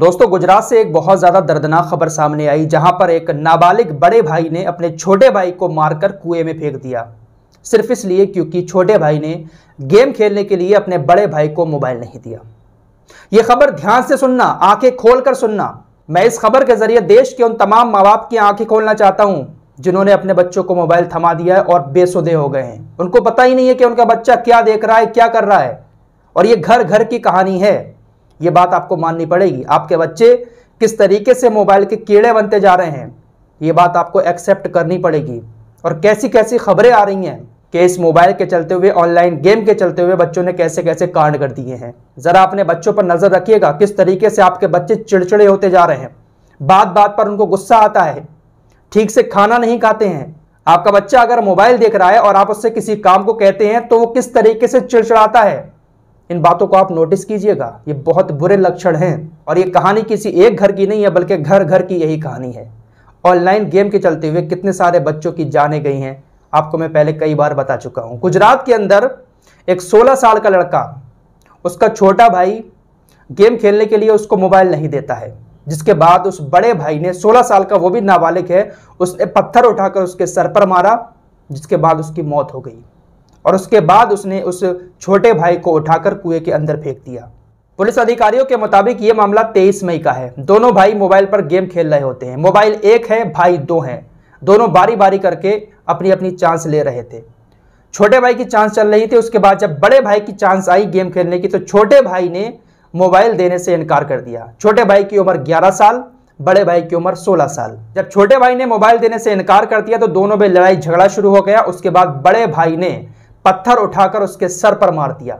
दोस्तों गुजरात से एक बहुत ज़्यादा दर्दनाक खबर सामने आई जहां पर एक नाबालिग बड़े भाई ने अपने छोटे भाई को मारकर कुएं में फेंक दिया सिर्फ इसलिए क्योंकि छोटे भाई ने गेम खेलने के लिए अपने बड़े भाई को मोबाइल नहीं दिया ये खबर ध्यान से सुनना आंखें कर सुनना मैं इस खबर के जरिए देश के उन तमाम माँ बाप की आंखें खोलना चाहता हूं जिन्होंने अपने बच्चों को मोबाइल थमा दिया है और बेसुदे हो गए हैं उनको पता ही नहीं है कि उनका बच्चा क्या देख रहा है क्या कर रहा है और ये घर घर की कहानी है ये बात आपको माननी पड़ेगी आपके बच्चे किस तरीके से मोबाइल के कीड़े बनते जा रहे हैं ये बात आपको एक्सेप्ट करनी पड़ेगी और कैसी कैसी खबरें आ रही हैं कि इस मोबाइल के चलते हुए ऑनलाइन गेम के चलते हुए बच्चों ने कैसे कैसे कांड कर दिए हैं ज़रा अपने बच्चों पर नज़र रखिएगा किस तरीके से आपके बच्चे चिड़चिड़े होते जा रहे हैं बात बात पर उनको गुस्सा आता है ठीक से खाना नहीं खाते हैं आपका बच्चा अगर मोबाइल देख रहा है और आप उससे किसी काम को कहते हैं तो वो किस तरीके से चिड़चिड़ाता है इन बातों को आप नोटिस कीजिएगा ये बहुत बुरे लक्षण हैं और ये कहानी किसी एक घर की नहीं है बल्कि घर घर की यही कहानी है ऑनलाइन गेम के चलते हुए कितने सारे बच्चों की जाने गई हैं आपको मैं पहले कई बार बता चुका हूँ गुजरात के अंदर एक 16 साल का लड़का उसका छोटा भाई गेम खेलने के लिए उसको मोबाइल नहीं देता है जिसके बाद उस बड़े भाई ने 16 साल का वो भी नाबालिग है उसने पत्थर उठाकर उसके सर पर मारा जिसके बाद उसकी मौत हो गई और उसके बाद उसने उस छोटे भाई को उठाकर कुएं के अंदर फेंक दिया पुलिस अधिकारियों के मुताबिक ये मामला 23 मई का है दोनों भाई मोबाइल पर गेम खेल रहे होते हैं मोबाइल एक है भाई दो हैं दोनों बारी बारी करके अपनी अपनी चांस ले रहे थे छोटे भाई की चांस चल रही थी उसके बाद जब बड़े भाई की चांस आई गेम खेलने की तो छोटे भाई ने मोबाइल देने से इनकार कर दिया छोटे भाई की उम्र 11 साल बड़े भाई की उम्र 16 साल जब छोटे भाई ने मोबाइल देने से इनकार कर दिया तो दोनों में लड़ाई झगड़ा शुरू हो गया उसके बाद बड़े भाई ने पत्थर उठाकर उसके सर पर मार दिया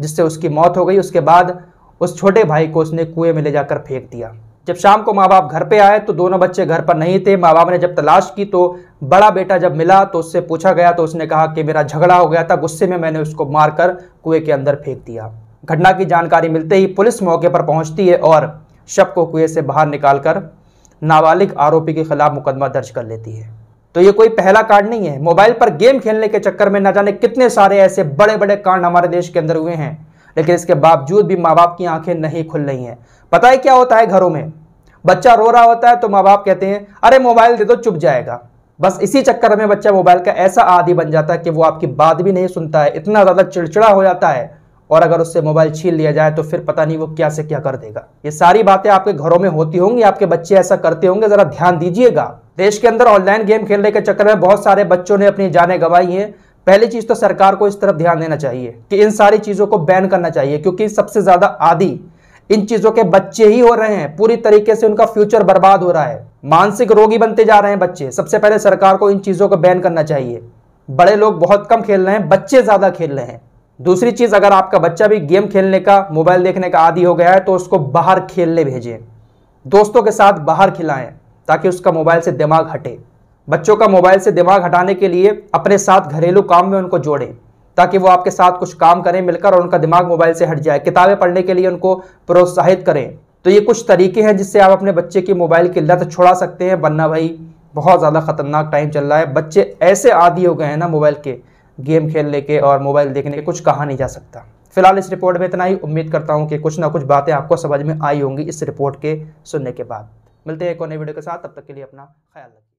जिससे उसकी मौत हो गई उसके बाद उस छोटे भाई को उसने कुएं में ले जाकर फेंक दिया जब शाम को माँ बाप घर पे आए तो दोनों बच्चे घर पर नहीं थे माँ बाप ने जब तलाश की तो बड़ा बेटा जब मिला तो उससे पूछा गया तो उसने कहा कि मेरा झगड़ा हो गया था गुस्से में मैंने उसको मारकर कुएं के अंदर फेंक दिया घटना की जानकारी मिलते ही पुलिस मौके पर पहुंचती है और शव को कुएं से बाहर निकालकर नाबालिग आरोपी के खिलाफ मुकदमा दर्ज कर लेती है तो ये कोई पहला कांड नहीं है मोबाइल पर गेम खेलने के चक्कर में ना जाने कितने सारे ऐसे बड़े बड़े कांड हमारे देश के अंदर हुए हैं लेकिन इसके बावजूद भी माँ बाप की आंखें नहीं खुल रही हैं पता है क्या होता है घरों में बच्चा रो रहा होता है तो माँ बाप कहते हैं अरे मोबाइल दे दो चुप जाएगा बस इसी चक्कर में बच्चा मोबाइल का ऐसा आदि बन जाता है कि वो आपकी बात भी नहीं सुनता है इतना ज़्यादा चिड़चिड़ा हो जाता है और अगर उससे मोबाइल छीन लिया जाए तो फिर पता नहीं वो क्या से क्या कर देगा ये सारी बातें आपके घरों में होती होंगी आपके बच्चे ऐसा करते होंगे ज़रा ध्यान दीजिएगा देश के अंदर ऑनलाइन गेम खेलने के चक्कर में बहुत सारे बच्चों ने अपनी जानें गंवाई हैं पहली चीज़ तो सरकार को इस तरफ ध्यान देना चाहिए कि इन सारी चीज़ों को बैन करना चाहिए क्योंकि सबसे ज़्यादा आदि इन चीज़ों के बच्चे ही हो रहे हैं पूरी तरीके से उनका फ्यूचर बर्बाद हो रहा है मानसिक रोगी बनते जा रहे हैं बच्चे सबसे पहले सरकार को इन चीज़ों को बैन करना चाहिए बड़े लोग बहुत कम खेल रहे हैं बच्चे ज़्यादा खेल रहे हैं दूसरी चीज़ अगर आपका बच्चा भी गेम खेलने का मोबाइल देखने का आदि हो गया है तो उसको बाहर खेलने भेजें दोस्तों के साथ बाहर खिलाएं ताकि उसका मोबाइल से दिमाग हटे बच्चों का मोबाइल से दिमाग हटाने के लिए अपने साथ घरेलू काम में उनको जोड़ें ताकि वो आपके साथ कुछ काम करें मिलकर और उनका दिमाग मोबाइल से हट जाए किताबें पढ़ने के लिए उनको प्रोत्साहित करें तो ये कुछ तरीके हैं जिससे आप अपने बच्चे की मोबाइल की लत छोड़ा सकते हैं वरना भाई बहुत ज़्यादा ख़तरनाक टाइम चल रहा है बच्चे ऐसे आदि हो गए हैं ना मोबाइल के गेम खेलने के और मोबाइल देखने के कुछ कहा नहीं जा सकता फिलहाल इस रिपोर्ट में इतना ही उम्मीद करता हूँ कि कुछ ना कुछ बातें आपको समझ में आई होंगी इस रिपोर्ट के सुनने के बाद मिलते हैं एक और नई वीडियो के साथ तब तक के लिए अपना ख्याल रखें